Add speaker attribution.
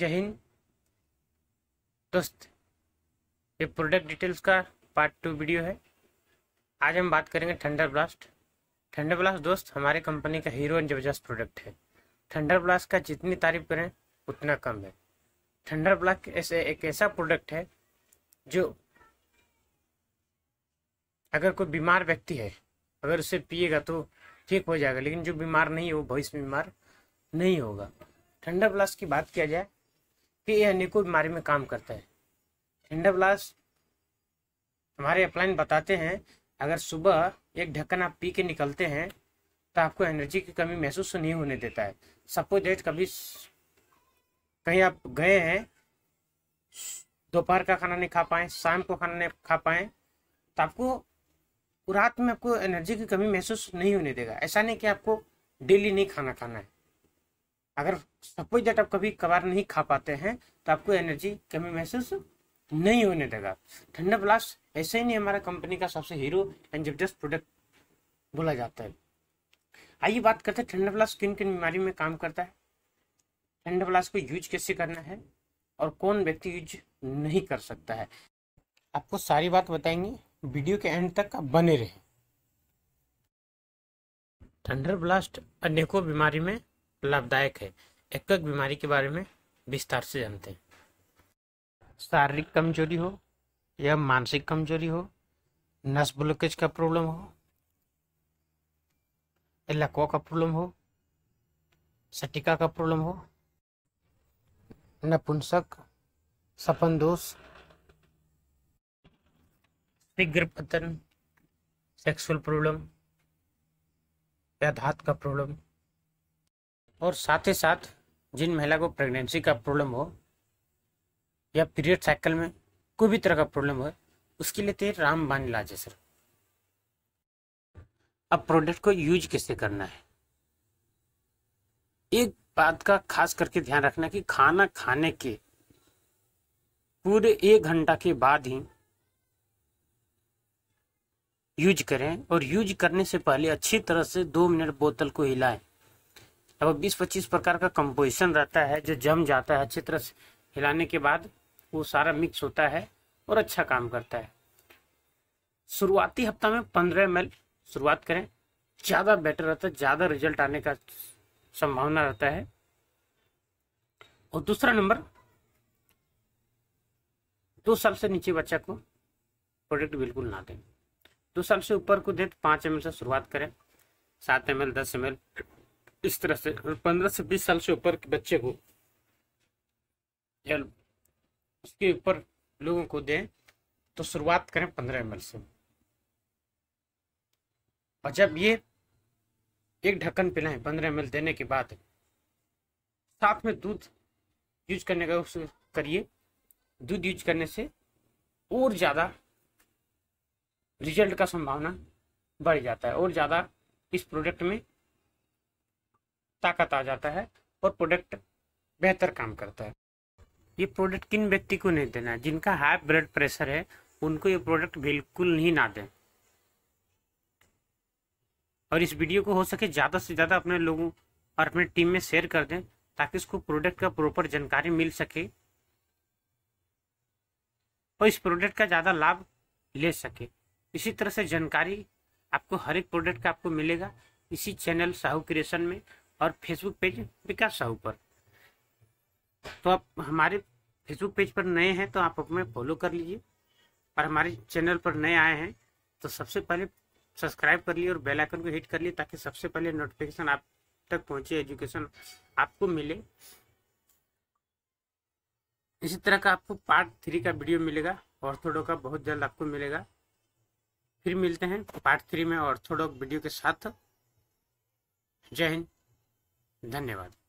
Speaker 1: जय हिंद दोस्त ये प्रोडक्ट डिटेल्स का पार्ट टू वीडियो है आज हम बात करेंगे थंडर ब्लास्ट थंडर ब्लास्ट दोस्त हमारे कंपनी का हीरो एंड जबरदस्त प्रोडक्ट है थंडर ब्लास्ट का जितनी तारीफ करें उतना कम है थंडर ब्लास्ट ऐसे एक ऐसा प्रोडक्ट है जो अगर कोई बीमार व्यक्ति है अगर उसे पिएगा तो ठीक हो जाएगा लेकिन जो बीमार नहीं है वो भविष्य में बीमार नहीं होगा ठंडा ब्लास्ट की बात किया जाए कि यह अनेकों बीमारी में काम करता है ठंडा हमारे अपलाइन बताते हैं अगर सुबह एक ढक्कन आप पी के निकलते हैं तो आपको एनर्जी की कमी महसूस तो नहीं होने देता है सपोज डेट कभी कहीं आप गए हैं दोपहर का खाना नहीं खा पाए शाम को खाना नहीं खा पाए तो आपको रात में आपको एनर्जी की कमी महसूस नहीं होने देगा ऐसा नहीं कि आपको डेली नहीं खाना खाना है अगर सपोज डेट आप कभी कबार नहीं खा पाते हैं तो आपको एनर्जी कमी महसूस नहीं होने देगा ठंडा ब्लास्ट ऐसे ही नहीं हमारा कंपनी का सबसे हीरो एंड जबरदस्त प्रोडक्ट बोला जाता है आइए बात करते हैं ठंडा ब्लास्ट किन किन बीमारी में काम करता है ठंडा ब्लास्ट को यूज कैसे करना है और कौन व्यक्ति यूज नहीं कर सकता है आपको सारी बात बताएंगे वीडियो के एंड तक आप बने रहें थंडर ब्लास्ट अनेकों बीमारी में लाभदायक है एक एक बीमारी के बारे में विस्तार से जानते हैं शारीरिक कमजोरी हो या मानसिक कमजोरी हो नस ब्लॉकेज का प्रॉब्लम हो लकवा का प्रॉब्लम हो सटिका का प्रॉब्लम हो नपुंसक सपन दोष शीघ्र पतन सेक्सुअल प्रॉब्लम या धात का प्रॉब्लम और साथ ही साथ जिन महिला को प्रेगनेंसी का प्रॉब्लम हो या पीरियड साइकिल में कोई भी तरह का प्रॉब्लम हो उसके लिए तेल तो रामबान इलाज है सर अब प्रोडक्ट को यूज कैसे करना है एक बात का खास करके ध्यान रखना कि खाना खाने के पूरे एक घंटा के बाद ही यूज करें और यूज करने से पहले अच्छी तरह से दो मिनट बोतल को हिलाएं लगभग बीस पच्चीस प्रकार का कंपोजिशन रहता है जो जम जाता है अच्छी तरह से हिलाने के बाद वो सारा मिक्स होता है और अच्छा काम करता है शुरुआती हफ्ता में पंद्रह एम शुरुआत करें ज़्यादा बेटर रहता है ज़्यादा रिजल्ट आने का संभावना रहता है और दूसरा नंबर दो साल से नीचे बच्चा को प्रोडक्ट बिल्कुल ना दें दो साल से ऊपर को दें तो पाँच एम से शुरुआत करें सात एम एल दस एम एल इस तरह से पंद्रह से बीस साल से ऊपर के बच्चे को या उसके ऊपर लोगों को दें तो शुरुआत करें पंद्रह एम से और जब ये एक ढक्कन पिलाएं पंद्रह एम देने के बाद साथ में दूध यूज करने का करिए दूध यूज करने से और ज़्यादा रिजल्ट का संभावना बढ़ जाता है और ज़्यादा इस प्रोडक्ट में ताकत आ जाता है और प्रोडक्ट बेहतर काम करता है ये प्रोडक्ट किन व्यक्ति को नहीं देना है जिनका हाई ब्लड प्रेशर है उनको ये प्रोडक्ट बिल्कुल नहीं ना दें और इस वीडियो को हो सके ज़्यादा से ज़्यादा अपने लोगों और अपने टीम में शेयर कर दें ताकि उसको प्रोडक्ट का प्रॉपर जानकारी मिल सके और इस प्रोडक्ट का ज़्यादा लाभ ले सके इसी तरह से जानकारी आपको हर एक प्रोडक्ट का आपको मिलेगा इसी चैनल साहू क्रिएशन में और फेसबुक पेज विकास साहू पर तो आप हमारे फेसबुक पेज पर नए हैं तो आप अपने फॉलो कर लीजिए और हमारे चैनल पर नए आए हैं तो सबसे पहले सब्सक्राइब कर लिए और बेल आइकन को हिट कर लिए ताकि सबसे पहले नोटिफिकेशन आप तक पहुंचे एजुकेशन आपको मिले इसी तरह का आपको पार्ट थ्री का वीडियो मिलेगा ऑर्थोडो का बहुत जल्द आपको मिलेगा फिर मिलते हैं पार्ट थ्री में ऑर्थोडो वीडियो के साथ जय हिंद धन्यवाद